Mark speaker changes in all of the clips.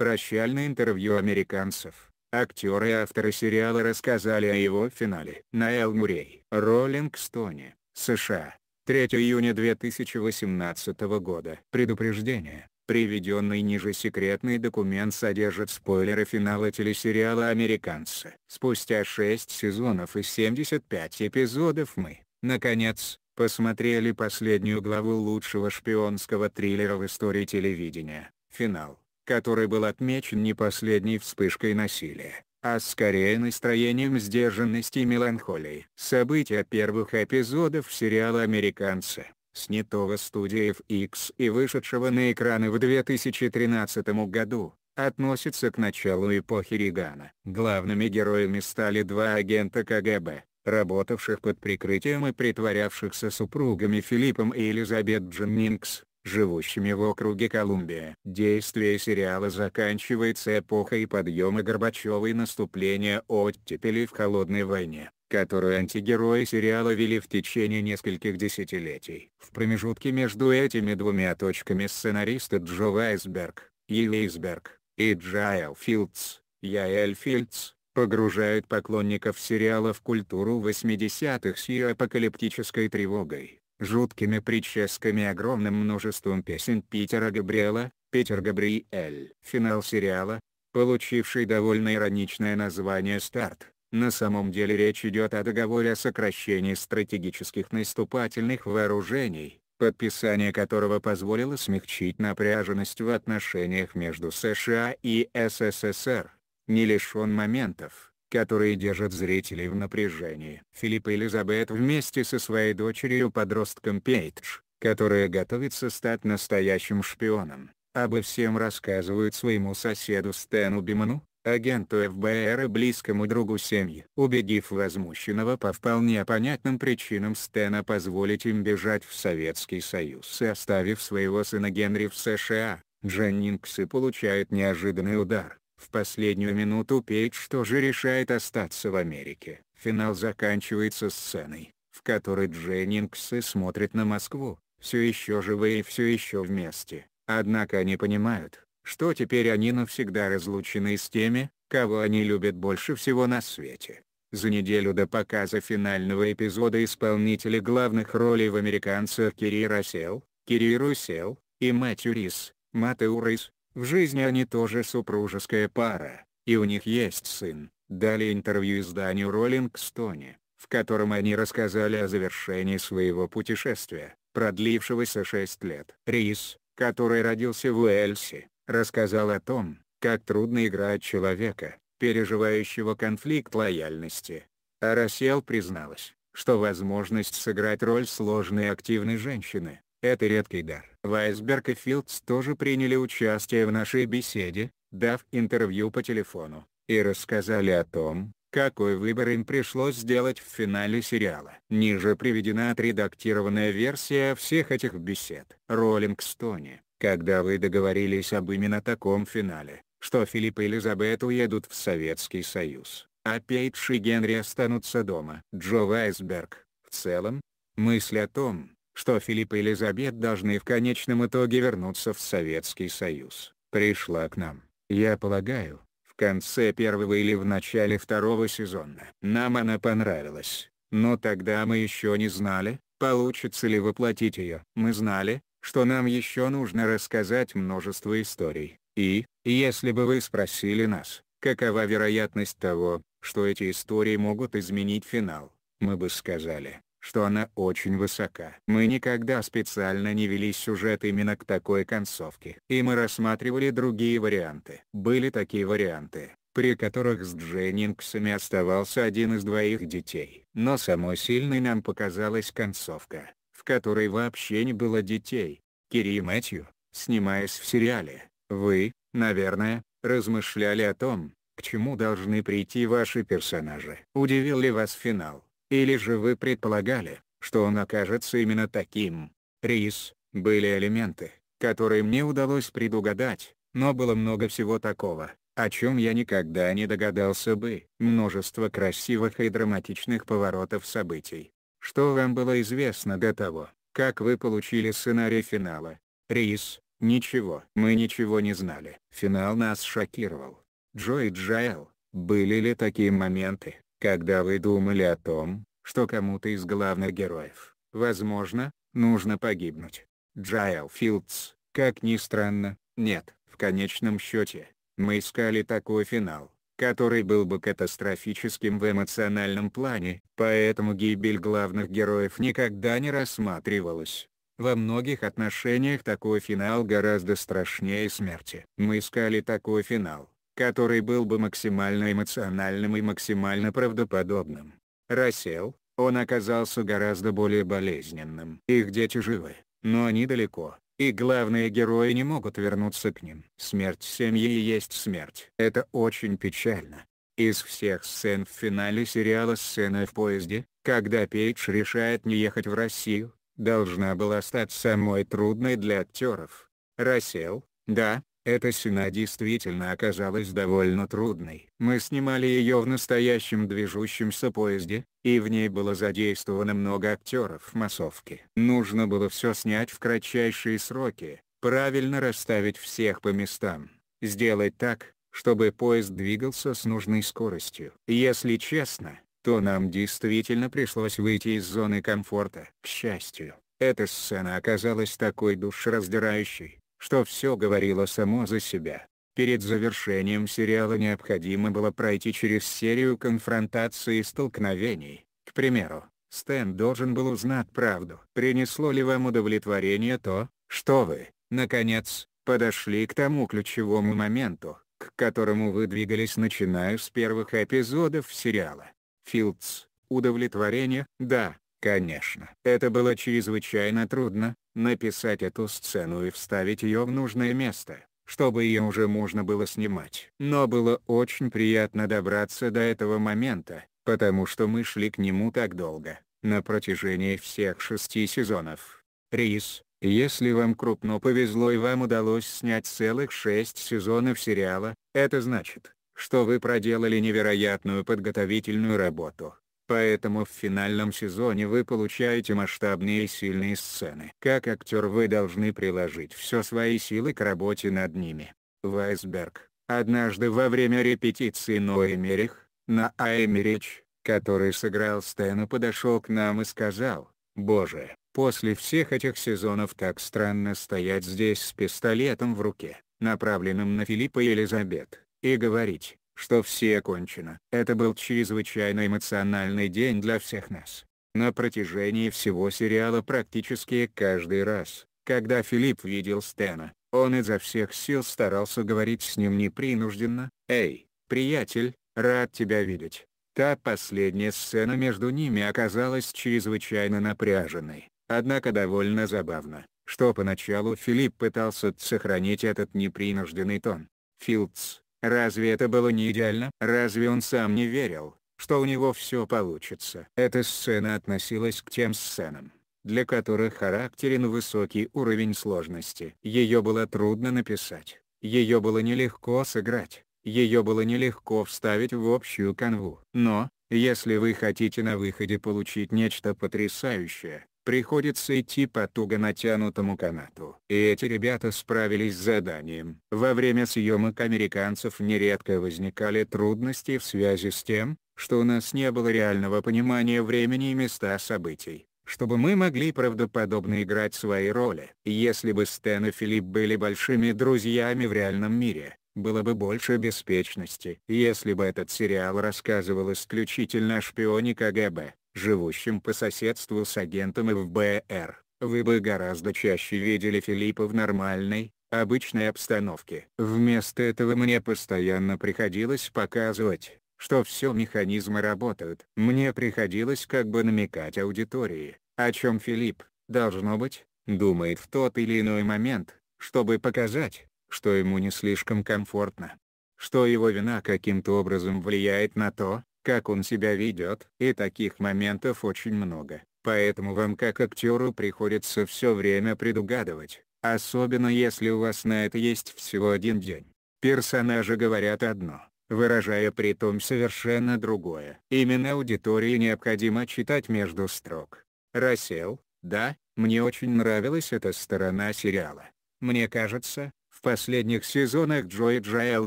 Speaker 1: Прощальное интервью американцев. Актеры и авторы сериала рассказали о его финале. Наэл Мурей. Роллинг Стоне, США. 3 июня 2018 года. Предупреждение. Приведенный ниже секретный документ содержит спойлеры финала телесериала «Американцы». Спустя 6 сезонов и 75 эпизодов мы, наконец, посмотрели последнюю главу лучшего шпионского триллера в истории телевидения, финал который был отмечен не последней вспышкой насилия, а скорее настроением сдержанности и меланхолии. События первых эпизодов сериала «Американцы», снятого студией FX и вышедшего на экраны в 2013 году, относятся к началу эпохи Ригана. Главными героями стали два агента КГБ, работавших под прикрытием и притворявшихся супругами Филиппом и Элизабет Дженнингс, живущими в округе Колумбия. Действие сериала заканчивается эпохой подъема Горбачева и наступления оттепели в Холодной войне которую антигерои сериала вели в течение нескольких десятилетий. В промежутке между этими двумя точками сценаристы Джо Вайсберг, Елейсберг и Джайл Филдс, Яэль Филдс, погружают поклонников сериала в культуру 80-х с ее апокалиптической тревогой жуткими прическами и огромным множеством песен Питера Габриэла, Питер Габриэль. Финал сериала, получивший довольно ироничное название «Старт», на самом деле речь идет о договоре о сокращении стратегических наступательных вооружений, подписание которого позволило смягчить напряженность в отношениях между США и СССР, не лишен моментов которые держат зрителей в напряжении. Филипп и Элизабет вместе со своей дочерью-подростком Пейдж, которая готовится стать настоящим шпионом, обо всем рассказывают своему соседу Стэну Биману, агенту ФБР и близкому другу семьи. Убедив возмущенного по вполне понятным причинам Стэна позволить им бежать в Советский Союз и оставив своего сына Генри в США, Дженнингсы получают неожиданный удар. В последнюю минуту Пейдж тоже решает остаться в Америке. Финал заканчивается сценой, в которой Дженнингсы смотрят на Москву, все еще живые и все еще вместе. Однако они понимают, что теперь они навсегда разлучены с теми, кого они любят больше всего на свете. За неделю до показа финального эпизода исполнители главных ролей в американцах Кири Рассел, Кири Русел, и Мэтью Рис, Матео Рис, в жизни они тоже супружеская пара, и у них есть сын. Дали интервью изданию Rolling Stone, в котором они рассказали о завершении своего путешествия, продлившегося 6 лет. Рис, который родился в Уэльсе, рассказал о том, как трудно играть человека, переживающего конфликт лояльности. А Рассел призналась, что возможность сыграть роль сложной активной женщины, это редкий дар. Вайсберг и Филдс тоже приняли участие в нашей беседе, дав интервью по телефону, и рассказали о том, какой выбор им пришлось сделать в финале сериала. Ниже приведена отредактированная версия всех этих бесед. Роллинг Стоне, когда вы договорились об именно таком финале, что Филипп и Элизабет уедут в Советский Союз, а Пейдж и Генри останутся дома. Джо Вайсберг, в целом, мысль о том, что Филипп и Елизабет должны в конечном итоге вернуться в Советский Союз, пришла к нам, я полагаю, в конце первого или в начале второго сезона. Нам она понравилась, но тогда мы еще не знали, получится ли воплотить ее. Мы знали, что нам еще нужно рассказать множество историй, и, если бы вы спросили нас, какова вероятность того, что эти истории могут изменить финал, мы бы сказали, что она очень высока. Мы никогда специально не вели сюжет именно к такой концовке. И мы рассматривали другие варианты. Были такие варианты, при которых с Дженнингсами оставался один из двоих детей. Но самой сильной нам показалась концовка, в которой вообще не было детей. Кири и Мэтью, снимаясь в сериале, вы, наверное, размышляли о том, к чему должны прийти ваши персонажи. Удивил ли вас финал? Или же вы предполагали, что он окажется именно таким? Рис, были элементы, которые мне удалось предугадать, но было много всего такого, о чем я никогда не догадался бы. Множество красивых и драматичных поворотов событий. Что вам было известно до того, как вы получили сценарий финала? Рис, ничего. Мы ничего не знали. Финал нас шокировал. Джо и Джаэл, были ли такие моменты, когда вы думали о том, что кому-то из главных героев, возможно, нужно погибнуть, Джайл Филдс, как ни странно, нет, в конечном счете, мы искали такой финал, который был бы катастрофическим в эмоциональном плане, поэтому гибель главных героев никогда не рассматривалась. Во многих отношениях такой финал гораздо страшнее смерти. Мы искали такой финал, который был бы максимально эмоциональным и максимально правдоподобным. Рассел, он оказался гораздо более болезненным. Их дети живы, но они далеко, и главные герои не могут вернуться к ним. Смерть семьи и есть смерть. Это очень печально. Из всех сцен в финале сериала «Сцена в поезде», когда Пейдж решает не ехать в Россию, должна была стать самой трудной для актеров. Рассел, да, эта сцена действительно оказалась довольно трудной. Мы снимали ее в настоящем движущемся поезде, и в ней было задействовано много актеров массовки. Нужно было все снять в кратчайшие сроки, правильно расставить всех по местам, сделать так, чтобы поезд двигался с нужной скоростью. Если честно, то нам действительно пришлось выйти из зоны комфорта. К счастью, эта сцена оказалась такой душераздирающей, что все говорило само за себя. Перед завершением сериала необходимо было пройти через серию конфронтаций и столкновений. К примеру, Стэн должен был узнать правду. Принесло ли вам удовлетворение то, что вы, наконец, подошли к тому ключевому моменту, к которому вы двигались начиная с первых эпизодов сериала. Филдс, удовлетворение? Да, конечно. Это было чрезвычайно трудно, написать эту сцену и вставить ее в нужное место, чтобы ее уже можно было снимать. Но было очень приятно добраться до этого момента, потому что мы шли к нему так долго, на протяжении всех шести сезонов. Рис, если вам крупно повезло и вам удалось снять целых шесть сезонов сериала, это значит, что вы проделали невероятную подготовительную работу. Поэтому в финальном сезоне вы получаете масштабные и сильные сцены. Как актер вы должны приложить все свои силы к работе над ними. Вайсберг. Однажды во время репетиции Ноэ Мерих, на Аймерич, который сыграл Стэна подошел к нам и сказал, «Боже, после всех этих сезонов так странно стоять здесь с пистолетом в руке, направленным на Филиппа и Элизабет, и говорить, что все кончено. Это был чрезвычайно эмоциональный день для всех нас. На протяжении всего сериала практически каждый раз, когда Филипп видел Стена, он изо всех сил старался говорить с ним непринужденно, «Эй, приятель, рад тебя видеть». Та последняя сцена между ними оказалась чрезвычайно напряженной, однако довольно забавно, что поначалу Филипп пытался сохранить этот непринужденный тон. Филдс, Разве это было не идеально? Разве он сам не верил, что у него все получится? Эта сцена относилась к тем сценам, для которых характерен высокий уровень сложности. Ее было трудно написать, ее было нелегко сыграть, ее было нелегко вставить в общую канву. Но, если вы хотите на выходе получить нечто потрясающее, Приходится идти по туго натянутому канату. И эти ребята справились с заданием. Во время съемок американцев нередко возникали трудности в связи с тем, что у нас не было реального понимания времени и места событий чтобы мы могли правдоподобно играть свои роли. Если бы Стэн и Филипп были большими друзьями в реальном мире, было бы больше беспечности. Если бы этот сериал рассказывал исключительно о шпионе КГБ, живущим по соседству с агентом ФБР, вы бы гораздо чаще видели Филиппа в нормальной, обычной обстановке. Вместо этого мне постоянно приходилось показывать, что все механизмы работают. Мне приходилось как бы намекать аудитории, о чем Филипп, должно быть, думает в тот или иной момент, чтобы показать, что ему не слишком комфортно. Что его вина каким-то образом влияет на то, как он себя ведет, и таких моментов очень много. Поэтому вам как актеру приходится все время предугадывать, особенно если у вас на это есть всего один день. Персонажи говорят одно, выражая при том совершенно другое. Именно аудитории необходимо читать между строк. Рассел, да, мне очень нравилась эта сторона сериала. Мне кажется, в последних сезонах Джо и Джаэл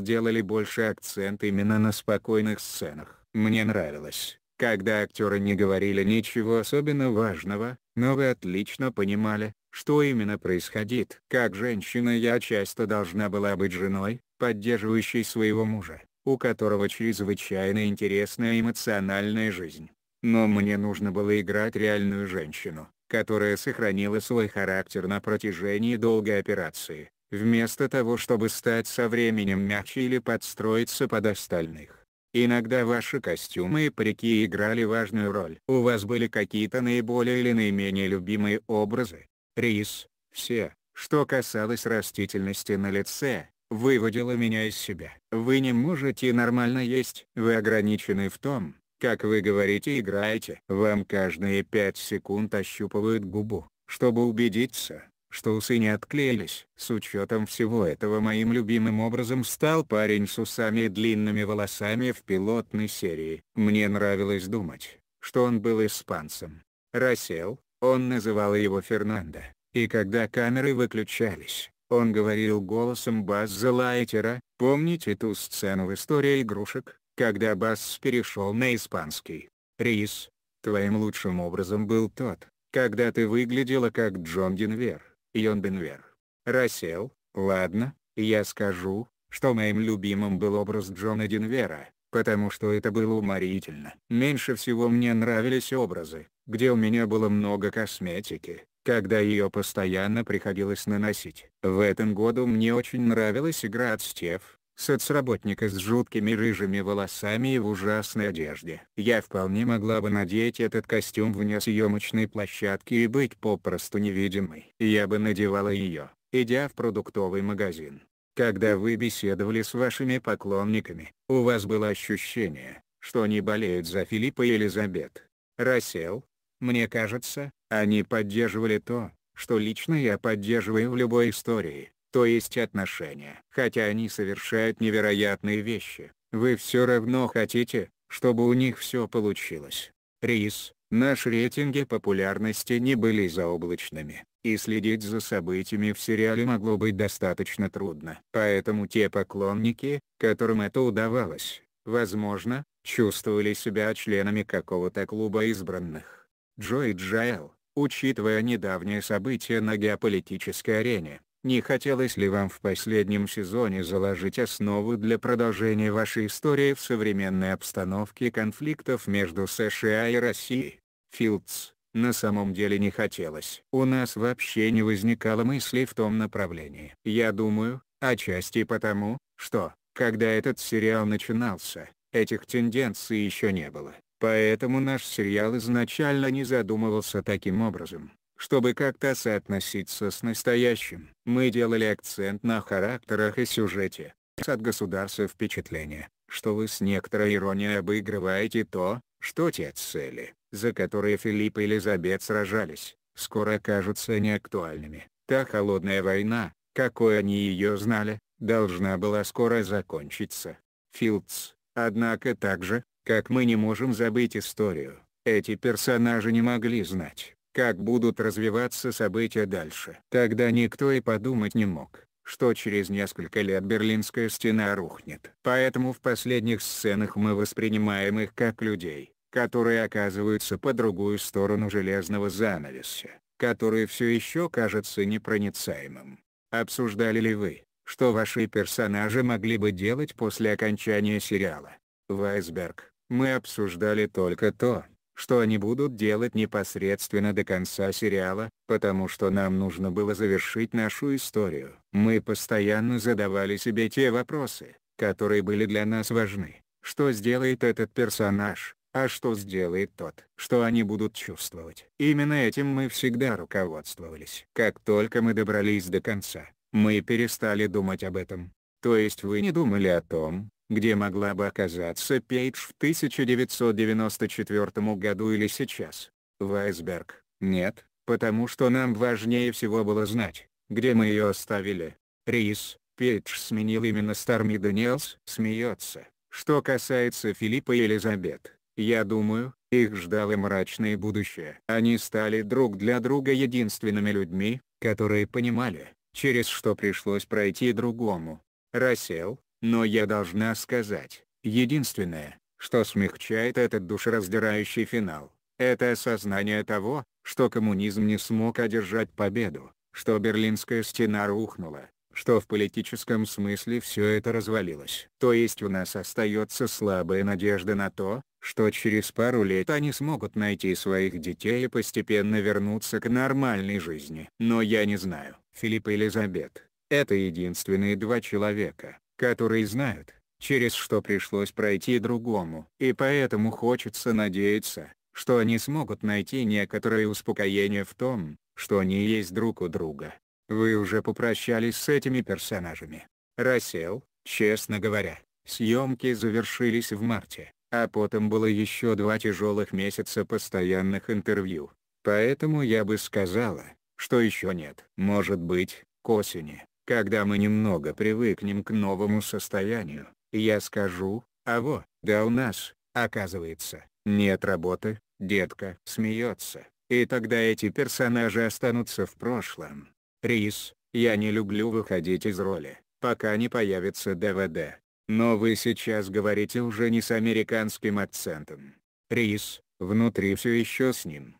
Speaker 1: делали больше акцент именно на спокойных сценах. Мне нравилось, когда актеры не говорили ничего особенно важного, но вы отлично понимали, что именно происходит. Как женщина я часто должна была быть женой, поддерживающей своего мужа, у которого чрезвычайно интересная эмоциональная жизнь. Но мне нужно было играть реальную женщину, которая сохранила свой характер на протяжении долгой операции, вместо того чтобы стать со временем мягче или подстроиться под остальных. Иногда ваши костюмы и парики играли важную роль. У вас были какие-то наиболее или наименее любимые образы. Рис, все, что касалось растительности на лице, выводило меня из себя. Вы не можете нормально есть. Вы ограничены в том, как вы говорите играете. Вам каждые 5 секунд ощупывают губу, чтобы убедиться, что усы не отклеились. С учетом всего этого моим любимым образом стал парень с усами и длинными волосами в пилотной серии. Мне нравилось думать, что он был испанцем. Рассел, он называл его Фернандо, и когда камеры выключались, он говорил голосом Базза Лайтера, помните ту сцену в истории игрушек, когда Базз перешел на испанский? Рис, твоим лучшим образом был тот, когда ты выглядела как Джон Денвер. Йон Бенвер. Рассел, ладно, я скажу, что моим любимым был образ Джона Денвера, потому что это было уморительно. Меньше всего мне нравились образы, где у меня было много косметики, когда ее постоянно приходилось наносить. В этом году мне очень нравилась игра от Стеф, Соцработника с жуткими рыжими волосами и в ужасной одежде. Я вполне могла бы надеть этот костюм вне съемочной площадки и быть попросту невидимой. Я бы надевала ее, идя в продуктовый магазин. Когда вы беседовали с вашими поклонниками, у вас было ощущение, что они болеют за Филиппа и Элизабет. Рассел, мне кажется, они поддерживали то, что лично я поддерживаю в любой истории то есть отношения. Хотя они совершают невероятные вещи, вы все равно хотите, чтобы у них все получилось. Рис, наши рейтинги популярности не были заоблачными, и следить за событиями в сериале могло быть достаточно трудно. Поэтому те поклонники, которым это удавалось, возможно, чувствовали себя членами какого-то клуба избранных. Джо и Джаэл, учитывая недавние события на геополитической арене, не хотелось ли вам в последнем сезоне заложить основу для продолжения вашей истории в современной обстановке конфликтов между США и Россией? Филдс, на самом деле не хотелось. У нас вообще не возникало мыслей в том направлении. Я думаю, отчасти потому, что, когда этот сериал начинался, этих тенденций еще не было. Поэтому наш сериал изначально не задумывался таким образом чтобы как-то соотноситься с настоящим. Мы делали акцент на характерах и сюжете. От государства впечатление, что вы с некоторой иронией обыгрываете то, что те цели, за которые Филипп и Елизабет сражались, скоро окажутся неактуальными. Та холодная война, какой они ее знали, должна была скоро закончиться. Филдс, однако так же, как мы не можем забыть историю, эти персонажи не могли знать как будут развиваться события дальше. Тогда никто и подумать не мог, что через несколько лет Берлинская стена рухнет. Поэтому в последних сценах мы воспринимаем их как людей, которые оказываются по другую сторону железного занавеса, который все еще кажется непроницаемым. Обсуждали ли вы, что ваши персонажи могли бы делать после окончания сериала? В «Айсберг» мы обсуждали только то, что они будут делать непосредственно до конца сериала, потому что нам нужно было завершить нашу историю. Мы постоянно задавали себе те вопросы, которые были для нас важны. Что сделает этот персонаж, а что сделает тот, что они будут чувствовать. Именно этим мы всегда руководствовались. Как только мы добрались до конца, мы перестали думать об этом. То есть вы не думали о том, где могла бы оказаться Пейдж в 1994 году или сейчас. Вайсберг, нет, потому что нам важнее всего было знать, где мы ее оставили. Рис, Пейдж сменил именно Старми Даниэлс, смеется. Что касается Филиппа и Элизабет, я думаю, их ждало мрачное будущее. Они стали друг для друга единственными людьми, которые понимали, через что пришлось пройти другому. Рассел, но я должна сказать, единственное, что смягчает этот душераздирающий финал, это осознание того, что коммунизм не смог одержать победу, что Берлинская стена рухнула, что в политическом смысле все это развалилось. То есть у нас остается слабая надежда на то, что через пару лет они смогут найти своих детей и постепенно вернуться к нормальной жизни. Но я не знаю, Филипп и Элизабет, это единственные два человека, которые знают, через что пришлось пройти другому. И поэтому хочется надеяться, что они смогут найти некоторое успокоение в том, что они есть друг у друга. Вы уже попрощались с этими персонажами. Рассел, честно говоря, съемки завершились в марте, а потом было еще два тяжелых месяца постоянных интервью. Поэтому я бы сказала, что еще нет. Может быть, к осени. Когда мы немного привыкнем к новому состоянию, я скажу, а во, да у нас, оказывается, нет работы, детка смеется, и тогда эти персонажи останутся в прошлом. Рис, я не люблю выходить из роли, пока не появится ДВД. Но вы сейчас говорите уже не с американским акцентом. Рис, внутри все еще с ним.